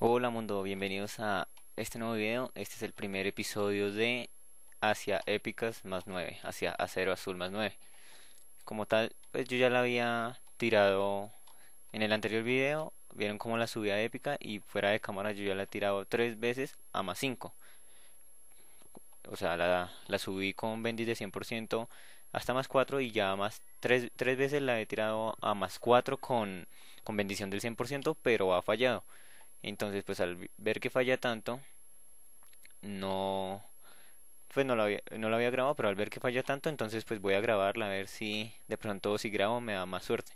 Hola mundo, bienvenidos a este nuevo video. Este es el primer episodio de Hacia Épicas más 9, hacia Acero Azul más 9. Como tal, pues yo ya la había tirado en el anterior video. Vieron cómo la subí a épica y fuera de cámara yo ya la he tirado tres veces a más 5. O sea, la, subí con bendis de 100% hasta más 4 y ya más 3, tres veces la he tirado a más 4 con, con bendición del 100%, pero ha fallado. Entonces, pues al ver que falla tanto, no pues no la había, grabado, pero al ver que falla tanto, entonces pues voy a grabarla a ver si de pronto si grabo me da más suerte.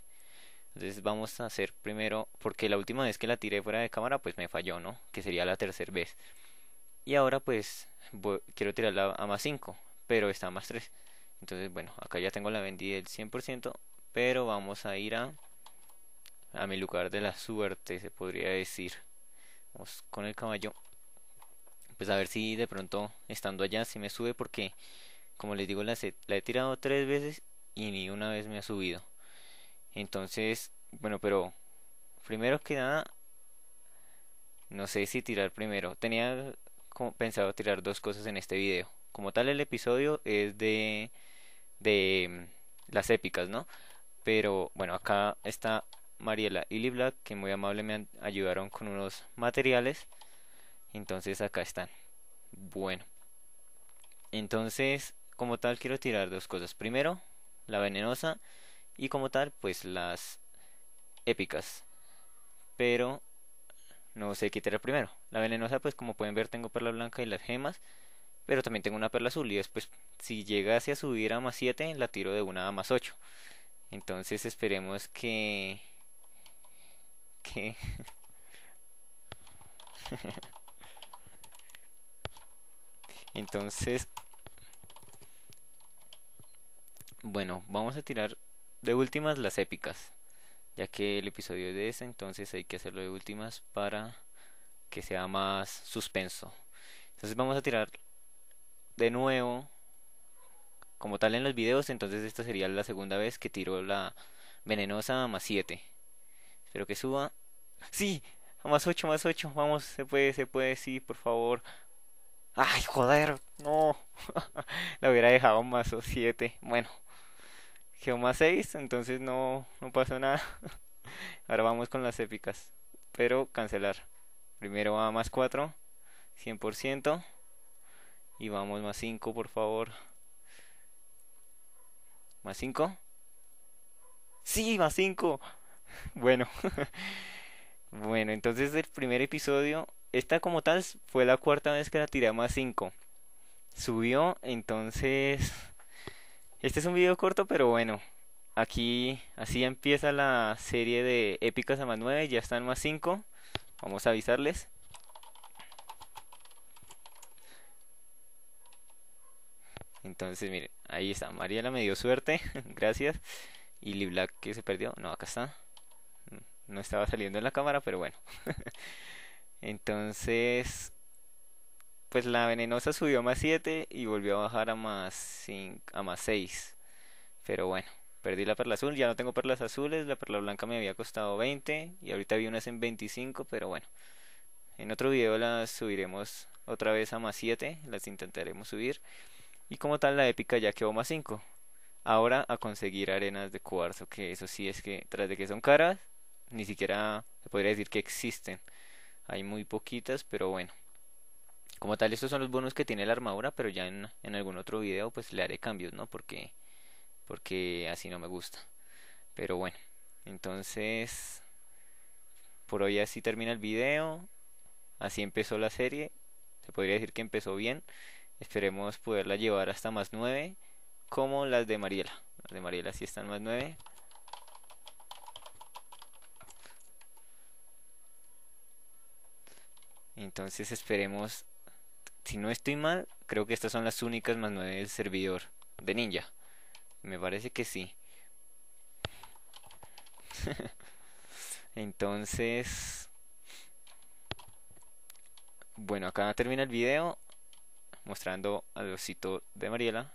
Entonces vamos a hacer primero, porque la última vez que la tiré fuera de cámara pues me falló, ¿no? Que sería la tercera vez. Y ahora pues quiero tirarla a más 5, pero está a más 3. Entonces bueno, acá ya tengo la vendí del 100%, pero vamos a ir a, a mi lugar de la suerte, se podría decir con el caballo. Pues a ver si de pronto estando allá si me sube porque como les digo la he, la tirado tres veces y ni una vez me ha subido. Entonces, bueno, pero primero que nada, no sé si tirar primero. Tenía como pensado tirar dos cosas en este video. Como tal, el episodio es de, de mm, las épicas, ¿no? Pero bueno, acá está Mariela y Libla que muy amablemente ayudaron con unos materiales. Entonces acá están. Bueno. Entonces, como tal, quiero tirar dos cosas. Primero, la venenosa. Y como tal, pues las épicas. Pero no sé qué tirar primero. La venenosa, pues como pueden ver, tengo perla blanca y las gemas. Pero también tengo una perla azul. Y después, si llegase a subir a más 7, la tiro de una a más 8. Entonces esperemos que Entonces... Bueno, vamos a tirar de últimas las épicas. Ya que el episodio es de ese, entonces hay que hacerlo de últimas para que sea más suspenso. Entonces vamos a tirar de nuevo como tal en los videos, entonces esta sería la segunda vez que tiro la venenosa más 7. Espero que suba Sí, más 8, más 8. Vamos, se puede, se puede, sí, por favor. Ay, joder, no. La hubiera dejado más 7. Bueno, quedó más 6, entonces no, no pasó nada. Ahora vamos con las épicas. Pero cancelar. Primero va más 4, 100%. Y vamos más 5, por favor. ¿Más 5? Sí, más 5. Bueno. Bueno, entonces el primer episodio, esta como tal fue la cuarta vez que la tiré a más 5. Subió, entonces... Este es un video corto, pero bueno. Aquí así empieza la serie de épicas a más 9, ya están más 5. Vamos a avisarles. Entonces, miren, ahí está. Mariela me dio suerte, gracias. Y Libla, que se perdió. No, acá está no estaba saliendo en la cámara, pero bueno. Entonces, pues la venenosa subió a más 7 y volvió a bajar a más, 5, a más 6. Pero bueno, perdí la perla azul, ya no tengo perlas azules, la perla blanca me había costado 20 y ahorita vi unas en 25, pero bueno. En otro video las subiremos otra vez a más 7, las intentaremos subir. Y como tal la épica ya quedó más 5. Ahora a conseguir arenas de cuarzo, que eso sí es que tras de que son caras, ni siquiera se podría decir que existen. Hay muy poquitas, pero bueno. Como tal, estos son los bonos que tiene la armadura, pero ya en, algún otro video pues le haré cambios, ¿no? Porque, porque así no me gusta. Pero bueno, entonces por hoy así termina el video. Así empezó la serie. Se podría decir que empezó bien. Esperemos poderla llevar hasta más 9, como las de Mariela. Las de Mariela si están más 9. Entonces esperemos. Si no estoy mal, creo que estas son las únicas más nueve del servidor de ninja. Me parece que sí. Entonces... Bueno, acá termina el video mostrando al osito de Mariela.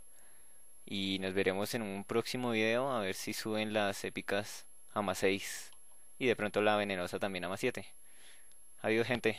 Y nos veremos en un próximo video a ver si suben las épicas a más 6. Y de pronto la venenosa también a más 7. Adiós gente.